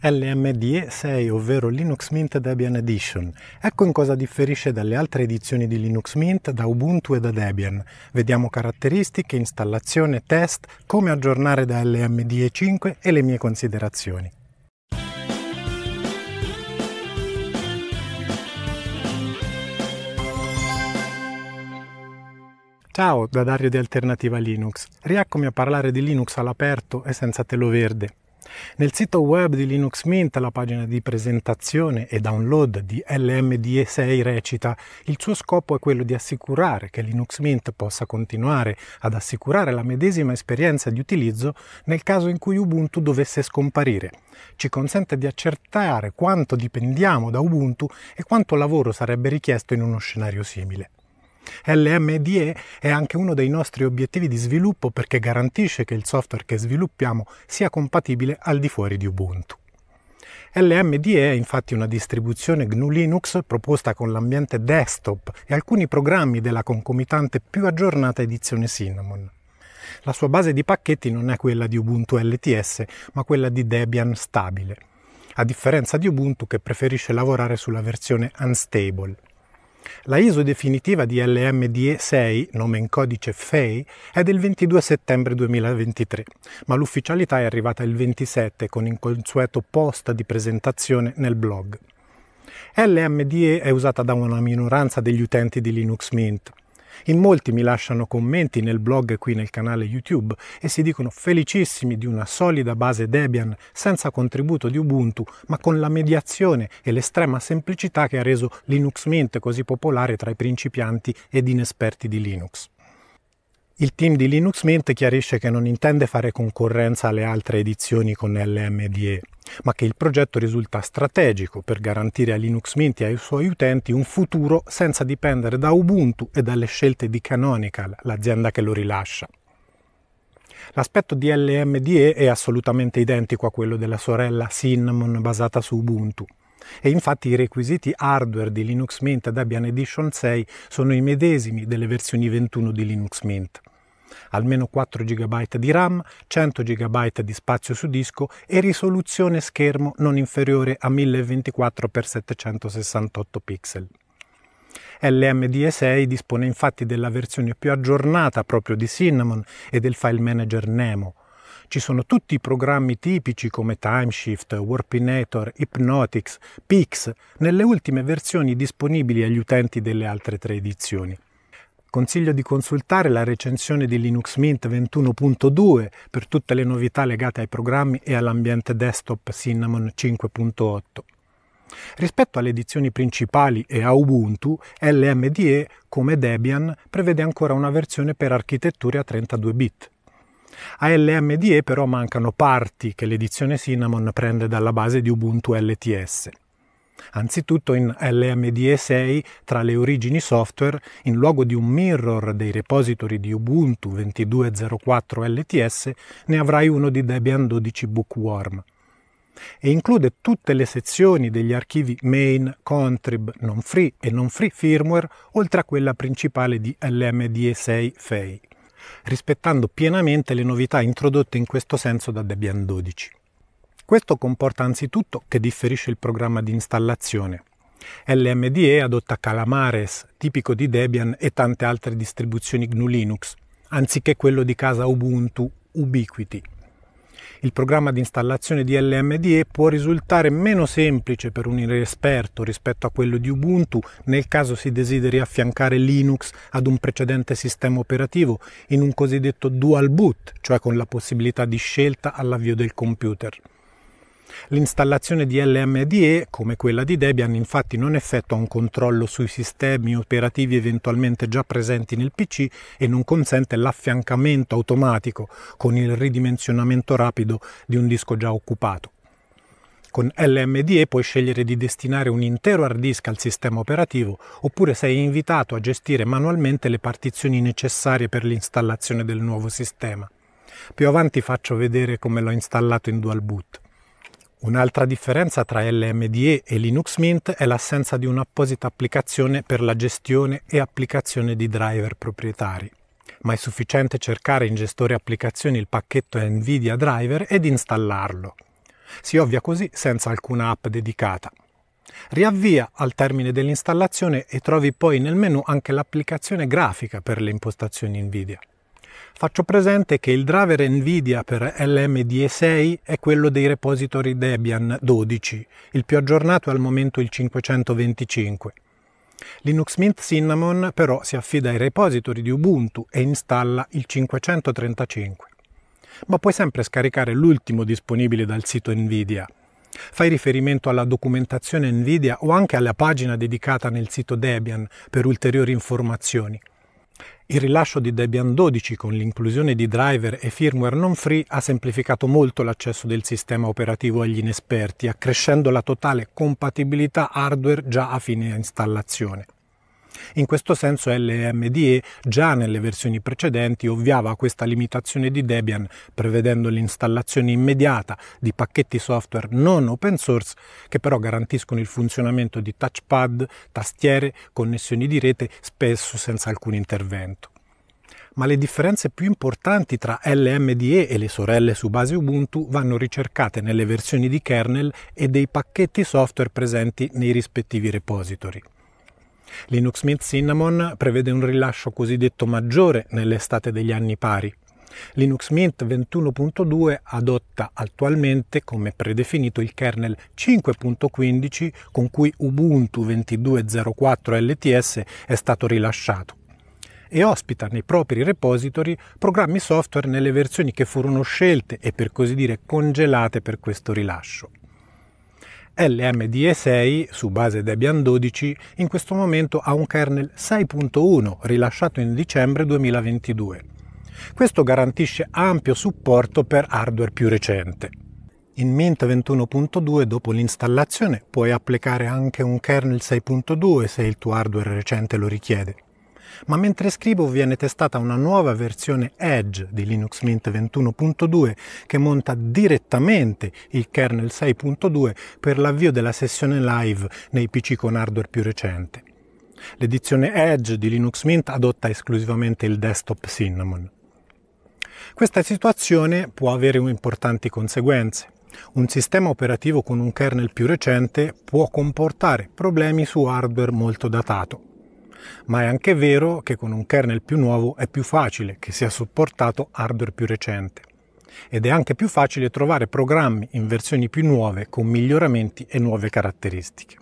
LMDE6, ovvero Linux Mint Debian Edition. Ecco in cosa differisce dalle altre edizioni di Linux Mint, da Ubuntu e da Debian. Vediamo caratteristiche, installazione, test, come aggiornare da LMDE5 e le mie considerazioni. Ciao da Dario di Alternativa Linux. Riaccomi a parlare di Linux all'aperto e senza telo verde. Nel sito web di Linux Mint la pagina di presentazione e download di LMDE6 recita il suo scopo è quello di assicurare che Linux Mint possa continuare ad assicurare la medesima esperienza di utilizzo nel caso in cui Ubuntu dovesse scomparire. Ci consente di accertare quanto dipendiamo da Ubuntu e quanto lavoro sarebbe richiesto in uno scenario simile. LMDE è anche uno dei nostri obiettivi di sviluppo perché garantisce che il software che sviluppiamo sia compatibile al di fuori di Ubuntu. LMDE è infatti una distribuzione GNU Linux proposta con l'ambiente desktop e alcuni programmi della concomitante più aggiornata edizione Cinnamon. La sua base di pacchetti non è quella di Ubuntu LTS, ma quella di Debian stabile, a differenza di Ubuntu che preferisce lavorare sulla versione unstable. La ISO definitiva di LMDE 6, nome in codice FEI, è del 22 settembre 2023, ma l'ufficialità è arrivata il 27 con il consueto post di presentazione nel blog. LMDE è usata da una minoranza degli utenti di Linux Mint, in molti mi lasciano commenti nel blog qui nel canale YouTube e si dicono felicissimi di una solida base Debian senza contributo di Ubuntu, ma con la mediazione e l'estrema semplicità che ha reso Linux Mint così popolare tra i principianti ed inesperti di Linux. Il team di Linux Mint chiarisce che non intende fare concorrenza alle altre edizioni con LMDE, ma che il progetto risulta strategico per garantire a Linux Mint e ai suoi utenti un futuro senza dipendere da Ubuntu e dalle scelte di Canonical, l'azienda che lo rilascia. L'aspetto di LMDE è assolutamente identico a quello della sorella Cinnamon basata su Ubuntu e infatti i requisiti hardware di Linux Mint e Debian Edition 6 sono i medesimi delle versioni 21 di Linux Mint almeno 4 GB di RAM, 100 GB di spazio su disco e risoluzione schermo non inferiore a 1024x768 pixel. LMDE6 dispone infatti della versione più aggiornata proprio di Cinnamon e del file manager Nemo. Ci sono tutti i programmi tipici come Timeshift, Warpinator, Hypnotics, Pix nelle ultime versioni disponibili agli utenti delle altre tre edizioni. Consiglio di consultare la recensione di Linux Mint 21.2 per tutte le novità legate ai programmi e all'ambiente desktop Cinnamon 5.8. Rispetto alle edizioni principali e a Ubuntu, LMDE, come Debian, prevede ancora una versione per architetture a 32 bit. A LMDE però mancano parti che l'edizione Cinnamon prende dalla base di Ubuntu LTS. Anzitutto in LMDE 6, tra le origini software, in luogo di un mirror dei repository di Ubuntu 22.04 LTS, ne avrai uno di Debian 12 Bookworm e include tutte le sezioni degli archivi main, contrib, non free e non free firmware, oltre a quella principale di LMDE6 FEI, rispettando pienamente le novità introdotte in questo senso da Debian 12. Questo comporta anzitutto che differisce il programma di installazione. LMDE adotta Calamares, tipico di Debian e tante altre distribuzioni GNU Linux, anziché quello di casa Ubuntu, Ubiquiti. Il programma di installazione di LMDE può risultare meno semplice per un inesperto rispetto a quello di Ubuntu nel caso si desideri affiancare Linux ad un precedente sistema operativo in un cosiddetto dual boot, cioè con la possibilità di scelta all'avvio del computer. L'installazione di LMDE, come quella di Debian, infatti non effettua un controllo sui sistemi operativi eventualmente già presenti nel PC e non consente l'affiancamento automatico con il ridimensionamento rapido di un disco già occupato. Con LMDE puoi scegliere di destinare un intero hard disk al sistema operativo oppure sei invitato a gestire manualmente le partizioni necessarie per l'installazione del nuovo sistema. Più avanti faccio vedere come l'ho installato in dual boot. Un'altra differenza tra LMDE e Linux Mint è l'assenza di un'apposita applicazione per la gestione e applicazione di driver proprietari, ma è sufficiente cercare in gestore applicazioni il pacchetto NVIDIA Driver ed installarlo. Si ovvia così senza alcuna app dedicata. Riavvia al termine dell'installazione e trovi poi nel menu anche l'applicazione grafica per le impostazioni NVIDIA. Faccio presente che il driver NVIDIA per LMDA6 è quello dei repository Debian 12, il più aggiornato è al momento il 525. Linux Mint Cinnamon però si affida ai repository di Ubuntu e installa il 535. Ma puoi sempre scaricare l'ultimo disponibile dal sito NVIDIA. Fai riferimento alla documentazione NVIDIA o anche alla pagina dedicata nel sito Debian per ulteriori informazioni. Il rilascio di Debian 12 con l'inclusione di driver e firmware non free ha semplificato molto l'accesso del sistema operativo agli inesperti, accrescendo la totale compatibilità hardware già a fine installazione. In questo senso LMDE già nelle versioni precedenti ovviava a questa limitazione di Debian prevedendo l'installazione immediata di pacchetti software non open source che però garantiscono il funzionamento di touchpad, tastiere, connessioni di rete spesso senza alcun intervento ma le differenze più importanti tra LMDE e le sorelle su base Ubuntu vanno ricercate nelle versioni di kernel e dei pacchetti software presenti nei rispettivi repository. Linux Mint Cinnamon prevede un rilascio cosiddetto maggiore nell'estate degli anni pari. Linux Mint 21.2 adotta attualmente come predefinito il kernel 5.15 con cui Ubuntu 22.04 LTS è stato rilasciato e ospita nei propri repository programmi software nelle versioni che furono scelte e per così dire congelate per questo rilascio. LMDE6 su base Debian 12 in questo momento ha un kernel 6.1 rilasciato in dicembre 2022. Questo garantisce ampio supporto per hardware più recente. In Mint 21.2 dopo l'installazione puoi applicare anche un kernel 6.2 se il tuo hardware recente lo richiede ma mentre scrivo viene testata una nuova versione Edge di Linux Mint 21.2 che monta direttamente il kernel 6.2 per l'avvio della sessione live nei PC con hardware più recente. L'edizione Edge di Linux Mint adotta esclusivamente il desktop Cinnamon. Questa situazione può avere importanti conseguenze. Un sistema operativo con un kernel più recente può comportare problemi su hardware molto datato ma è anche vero che con un kernel più nuovo è più facile che sia supportato hardware più recente. Ed è anche più facile trovare programmi in versioni più nuove con miglioramenti e nuove caratteristiche.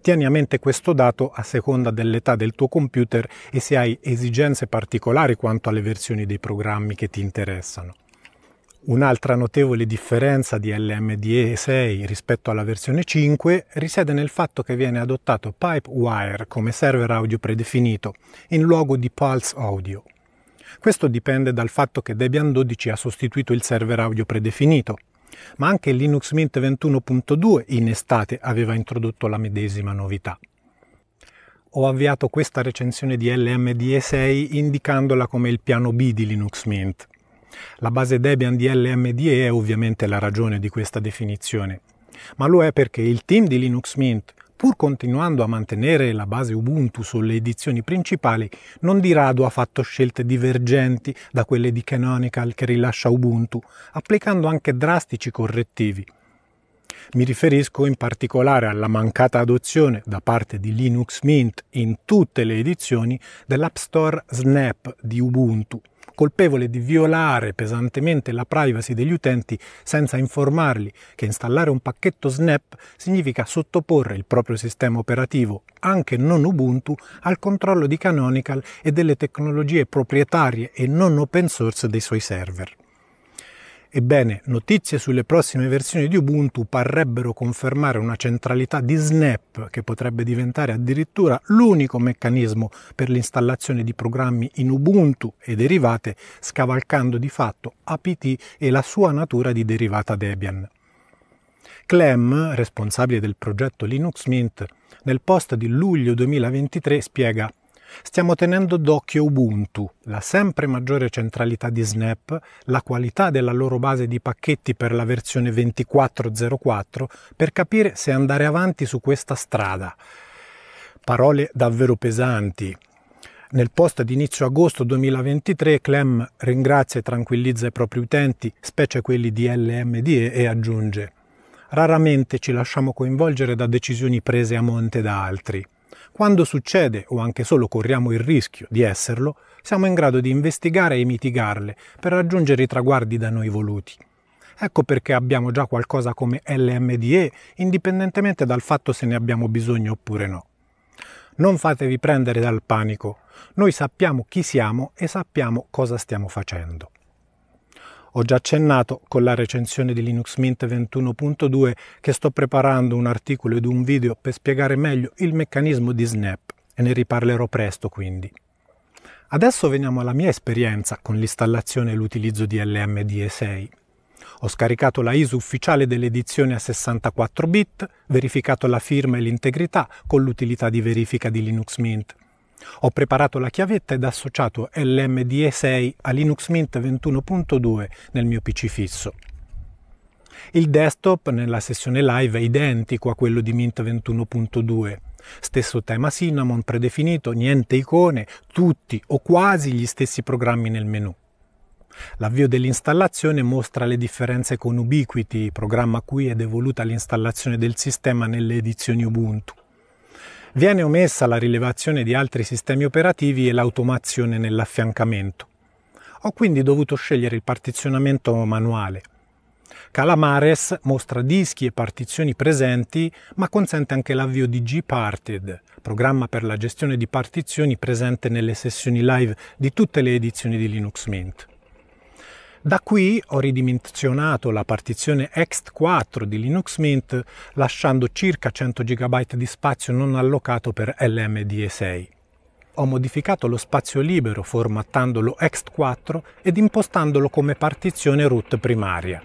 Tieni a mente questo dato a seconda dell'età del tuo computer e se hai esigenze particolari quanto alle versioni dei programmi che ti interessano. Un'altra notevole differenza di LMDE 6 rispetto alla versione 5 risiede nel fatto che viene adottato Pipewire come server audio predefinito in luogo di Pulse Audio. Questo dipende dal fatto che Debian 12 ha sostituito il server audio predefinito, ma anche Linux Mint 21.2 in estate aveva introdotto la medesima novità. Ho avviato questa recensione di LMDE 6 indicandola come il piano B di Linux Mint. La base Debian di LMDE è ovviamente la ragione di questa definizione, ma lo è perché il team di Linux Mint pur continuando a mantenere la base Ubuntu sulle edizioni principali, non di rado ha fatto scelte divergenti da quelle di Canonical che rilascia Ubuntu, applicando anche drastici correttivi. Mi riferisco in particolare alla mancata adozione da parte di Linux Mint in tutte le edizioni dell'App Store Snap di Ubuntu, colpevole di violare pesantemente la privacy degli utenti senza informarli che installare un pacchetto Snap significa sottoporre il proprio sistema operativo, anche non Ubuntu, al controllo di Canonical e delle tecnologie proprietarie e non open source dei suoi server. Ebbene, notizie sulle prossime versioni di Ubuntu parrebbero confermare una centralità di Snap che potrebbe diventare addirittura l'unico meccanismo per l'installazione di programmi in Ubuntu e derivate, scavalcando di fatto APT e la sua natura di derivata Debian. Clem, responsabile del progetto Linux Mint, nel post di luglio 2023 spiega Stiamo tenendo d'occhio Ubuntu, la sempre maggiore centralità di Snap, la qualità della loro base di pacchetti per la versione 2404 per capire se andare avanti su questa strada. Parole davvero pesanti, nel post di inizio agosto 2023 Clem ringrazia e tranquillizza i propri utenti, specie quelli di LMDE, e aggiunge Raramente ci lasciamo coinvolgere da decisioni prese a monte da altri. Quando succede, o anche solo corriamo il rischio di esserlo, siamo in grado di investigare e mitigarle per raggiungere i traguardi da noi voluti. Ecco perché abbiamo già qualcosa come LMDE, indipendentemente dal fatto se ne abbiamo bisogno oppure no. Non fatevi prendere dal panico, noi sappiamo chi siamo e sappiamo cosa stiamo facendo. Ho già accennato con la recensione di Linux Mint 21.2 che sto preparando un articolo ed un video per spiegare meglio il meccanismo di Snap e ne riparlerò presto quindi. Adesso veniamo alla mia esperienza con l'installazione e l'utilizzo di LMDE6. Ho scaricato la ISO ufficiale dell'edizione a 64 bit, verificato la firma e l'integrità con l'utilità di verifica di Linux Mint ho preparato la chiavetta ed associato LMDE6 a Linux Mint 21.2 nel mio PC fisso. Il desktop nella sessione live è identico a quello di Mint 21.2. Stesso tema Cinnamon predefinito, niente icone, tutti o quasi gli stessi programmi nel menu. L'avvio dell'installazione mostra le differenze con Ubiquiti, programma a cui è devoluta l'installazione del sistema nelle edizioni Ubuntu viene omessa la rilevazione di altri sistemi operativi e l'automazione nell'affiancamento. Ho quindi dovuto scegliere il partizionamento manuale. Calamares mostra dischi e partizioni presenti, ma consente anche l'avvio di Gparted, programma per la gestione di partizioni presente nelle sessioni live di tutte le edizioni di Linux Mint. Da qui ho ridimensionato la partizione ext4 di Linux Mint lasciando circa 100 GB di spazio non allocato per lmde 6 Ho modificato lo spazio libero formattandolo ext4 ed impostandolo come partizione root primaria.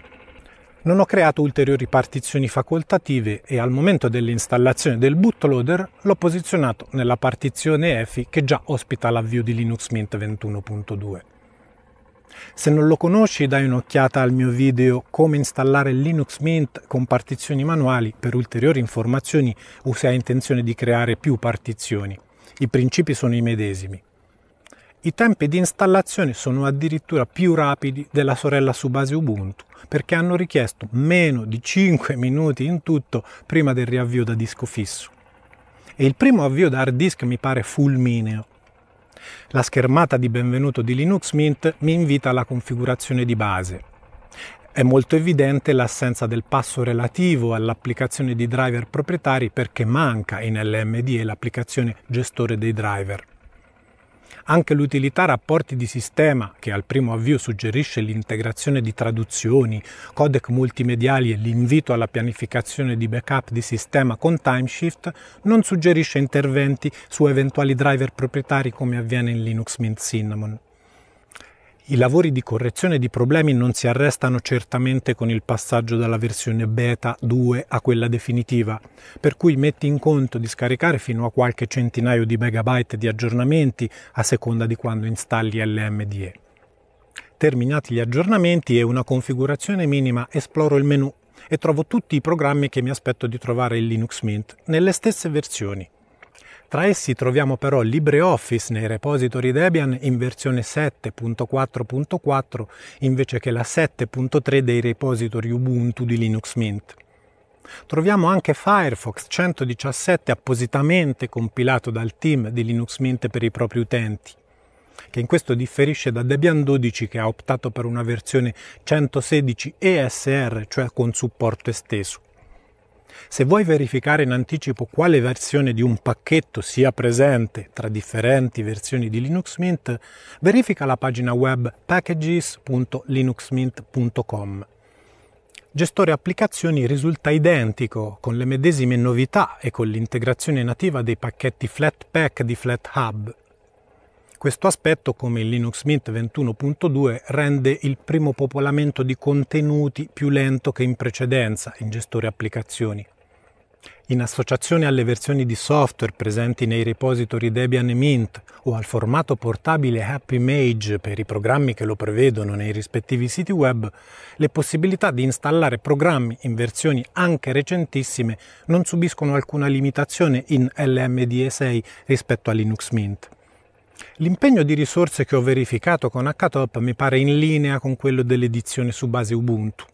Non ho creato ulteriori partizioni facoltative e al momento dell'installazione del bootloader l'ho posizionato nella partizione EFI che già ospita l'avvio di Linux Mint 21.2. Se non lo conosci dai un'occhiata al mio video come installare Linux Mint con partizioni manuali, per ulteriori informazioni o se hai intenzione di creare più partizioni. I principi sono i medesimi. I tempi di installazione sono addirittura più rapidi della sorella su base Ubuntu, perché hanno richiesto meno di 5 minuti in tutto prima del riavvio da disco fisso. E il primo avvio da hard disk mi pare fulmineo. La schermata di benvenuto di Linux Mint mi invita alla configurazione di base. È molto evidente l'assenza del passo relativo all'applicazione di driver proprietari perché manca in LMDE l'applicazione gestore dei driver. Anche l'utilità rapporti di sistema, che al primo avvio suggerisce l'integrazione di traduzioni, codec multimediali e l'invito alla pianificazione di backup di sistema con timeshift, non suggerisce interventi su eventuali driver proprietari come avviene in Linux Mint Cinnamon. I lavori di correzione di problemi non si arrestano certamente con il passaggio dalla versione beta 2 a quella definitiva, per cui metti in conto di scaricare fino a qualche centinaio di megabyte di aggiornamenti a seconda di quando installi LMDE. Terminati gli aggiornamenti e una configurazione minima, esploro il menu e trovo tutti i programmi che mi aspetto di trovare in Linux Mint nelle stesse versioni. Tra essi troviamo però LibreOffice nei repository Debian in versione 7.4.4 invece che la 7.3 dei repository Ubuntu di Linux Mint. Troviamo anche Firefox 117 appositamente compilato dal team di Linux Mint per i propri utenti, che in questo differisce da Debian 12 che ha optato per una versione 116 ESR, cioè con supporto esteso. Se vuoi verificare in anticipo quale versione di un pacchetto sia presente tra differenti versioni di Linux Mint, verifica la pagina web packages.linuxmint.com. Gestore applicazioni risulta identico con le medesime novità e con l'integrazione nativa dei pacchetti Flatpak di FlatHub. Questo aspetto, come il Linux Mint 21.2, rende il primo popolamento di contenuti più lento che in precedenza in gestore applicazioni. In associazione alle versioni di software presenti nei repository Debian e Mint o al formato portabile HappyMage per i programmi che lo prevedono nei rispettivi siti web, le possibilità di installare programmi in versioni anche recentissime non subiscono alcuna limitazione in LMDE6 rispetto a Linux Mint. L'impegno di risorse che ho verificato con HTOP mi pare in linea con quello dell'edizione su base Ubuntu,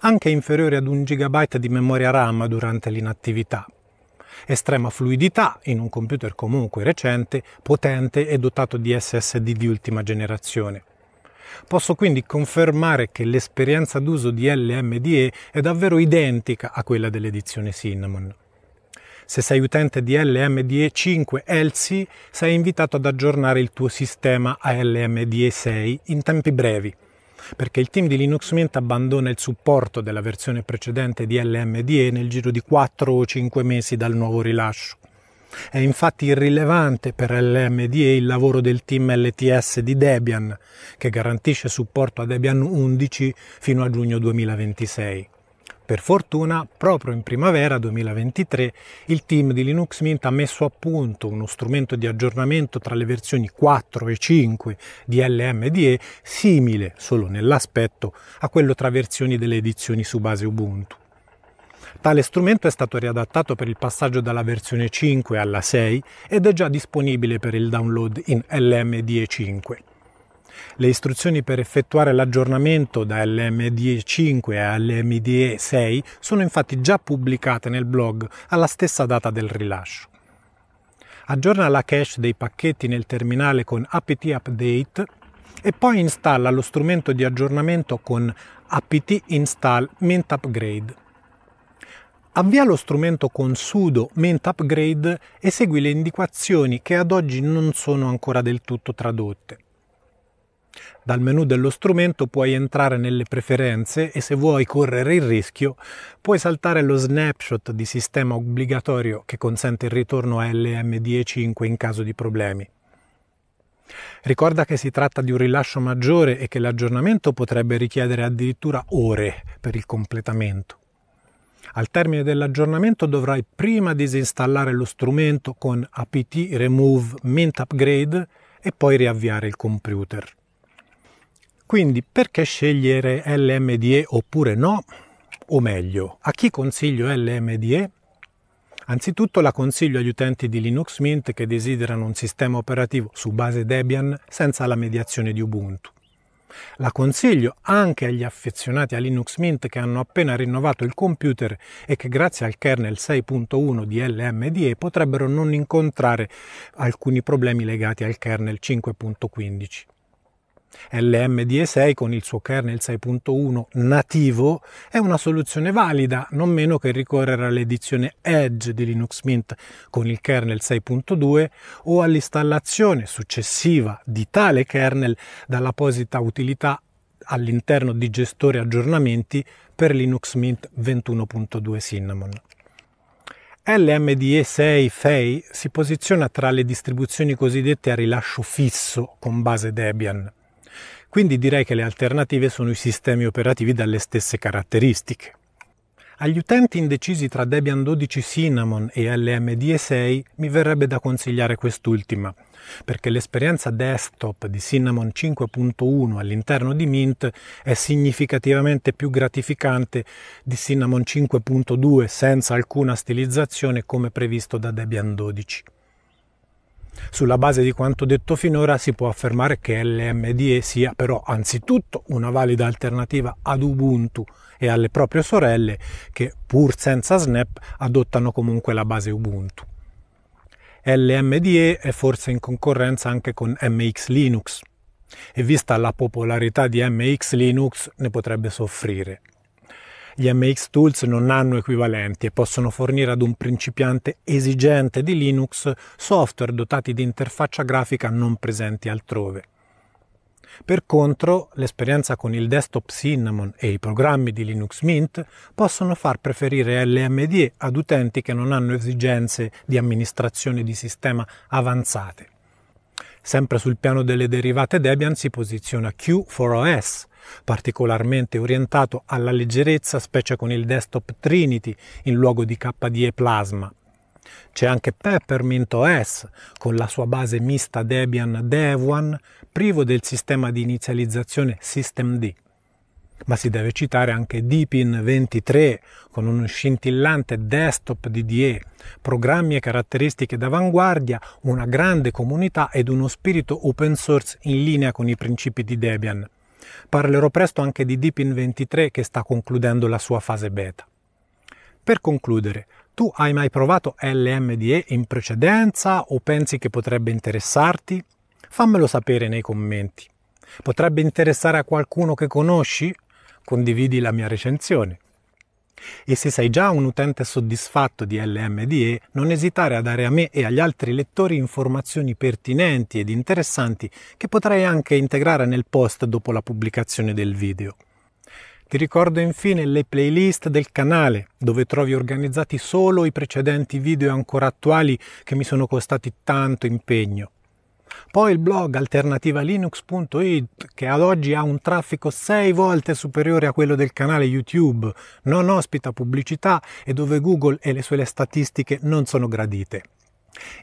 anche inferiore ad un gigabyte di memoria RAM durante l'inattività. Estrema fluidità in un computer comunque recente, potente e dotato di SSD di ultima generazione. Posso quindi confermare che l'esperienza d'uso di LMDE è davvero identica a quella dell'edizione Cinnamon. Se sei utente di LMDE 5 ELSI, sei invitato ad aggiornare il tuo sistema a LMDE 6 in tempi brevi perché il team di Linux Mint abbandona il supporto della versione precedente di LMDE nel giro di 4 o 5 mesi dal nuovo rilascio. È infatti irrilevante per LMDE il lavoro del team LTS di Debian, che garantisce supporto a Debian 11 fino a giugno 2026. Per fortuna, proprio in primavera 2023, il team di Linux Mint ha messo a punto uno strumento di aggiornamento tra le versioni 4 e 5 di LMDE simile, solo nell'aspetto, a quello tra versioni delle edizioni su base Ubuntu. Tale strumento è stato riadattato per il passaggio dalla versione 5 alla 6 ed è già disponibile per il download in LMDE 5. Le istruzioni per effettuare l'aggiornamento da LMDE 5 all'MDE 6 sono infatti già pubblicate nel blog alla stessa data del rilascio. Aggiorna la cache dei pacchetti nel terminale con apt update e poi installa lo strumento di aggiornamento con apt install mint upgrade. Avvia lo strumento con sudo mint upgrade e segui le indicazioni che ad oggi non sono ancora del tutto tradotte. Dal menu dello strumento puoi entrare nelle preferenze e se vuoi correre il rischio puoi saltare lo snapshot di sistema obbligatorio che consente il ritorno a LM10.5 in caso di problemi. Ricorda che si tratta di un rilascio maggiore e che l'aggiornamento potrebbe richiedere addirittura ore per il completamento. Al termine dell'aggiornamento dovrai prima disinstallare lo strumento con apt remove mint upgrade e poi riavviare il computer. Quindi perché scegliere LMDE oppure no? O meglio, a chi consiglio LMDE? Anzitutto la consiglio agli utenti di Linux Mint che desiderano un sistema operativo su base Debian senza la mediazione di Ubuntu. La consiglio anche agli affezionati a Linux Mint che hanno appena rinnovato il computer e che grazie al kernel 6.1 di LMDE potrebbero non incontrare alcuni problemi legati al kernel 5.15. LMDE6 con il suo kernel 6.1 nativo è una soluzione valida, non meno che ricorrere all'edizione Edge di Linux Mint con il kernel 6.2 o all'installazione successiva di tale kernel dall'apposita utilità all'interno di gestore aggiornamenti per Linux Mint 21.2 Cinnamon. LMDE6 FEI si posiziona tra le distribuzioni cosiddette a rilascio fisso con base Debian. Quindi direi che le alternative sono i sistemi operativi dalle stesse caratteristiche. Agli utenti indecisi tra Debian 12 Cinnamon e LMD6 mi verrebbe da consigliare quest'ultima, perché l'esperienza desktop di Cinnamon 5.1 all'interno di Mint è significativamente più gratificante di Cinnamon 5.2 senza alcuna stilizzazione come previsto da Debian 12. Sulla base di quanto detto finora si può affermare che LMDE sia però anzitutto una valida alternativa ad Ubuntu e alle proprie sorelle che pur senza Snap adottano comunque la base Ubuntu. LMDE è forse in concorrenza anche con MX Linux e vista la popolarità di MX Linux ne potrebbe soffrire. Gli MX Tools non hanno equivalenti e possono fornire ad un principiante esigente di Linux software dotati di interfaccia grafica non presenti altrove. Per contro, l'esperienza con il desktop Cinnamon e i programmi di Linux Mint possono far preferire LMDE ad utenti che non hanno esigenze di amministrazione di sistema avanzate. Sempre sul piano delle derivate Debian si posiziona Q4OS, particolarmente orientato alla leggerezza, specie con il desktop Trinity in luogo di KDE Plasma. C'è anche Peppermint OS con la sua base mista Debian Devuan, privo del sistema di inizializzazione systemd. Ma si deve citare anche Deepin 23 con uno scintillante desktop DDE, programmi e caratteristiche d'avanguardia, una grande comunità ed uno spirito open source in linea con i principi di Debian. Parlerò presto anche di Deepin 23 che sta concludendo la sua fase beta. Per concludere, tu hai mai provato LMDE in precedenza o pensi che potrebbe interessarti? Fammelo sapere nei commenti. Potrebbe interessare a qualcuno che conosci? Condividi la mia recensione. E se sei già un utente soddisfatto di LMDE, non esitare a dare a me e agli altri lettori informazioni pertinenti ed interessanti che potrai anche integrare nel post dopo la pubblicazione del video. Ti ricordo infine le playlist del canale, dove trovi organizzati solo i precedenti video ancora attuali che mi sono costati tanto impegno. Poi il blog alternativalinux.it che ad oggi ha un traffico 6 volte superiore a quello del canale YouTube, non ospita pubblicità e dove Google e le sue statistiche non sono gradite.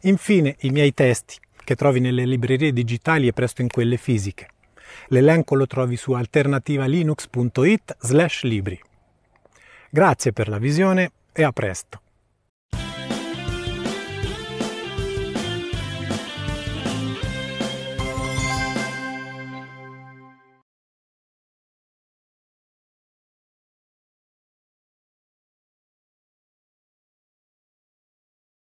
Infine i miei testi che trovi nelle librerie digitali e presto in quelle fisiche. L'elenco lo trovi su alternativalinux.it slash libri. Grazie per la visione e a presto!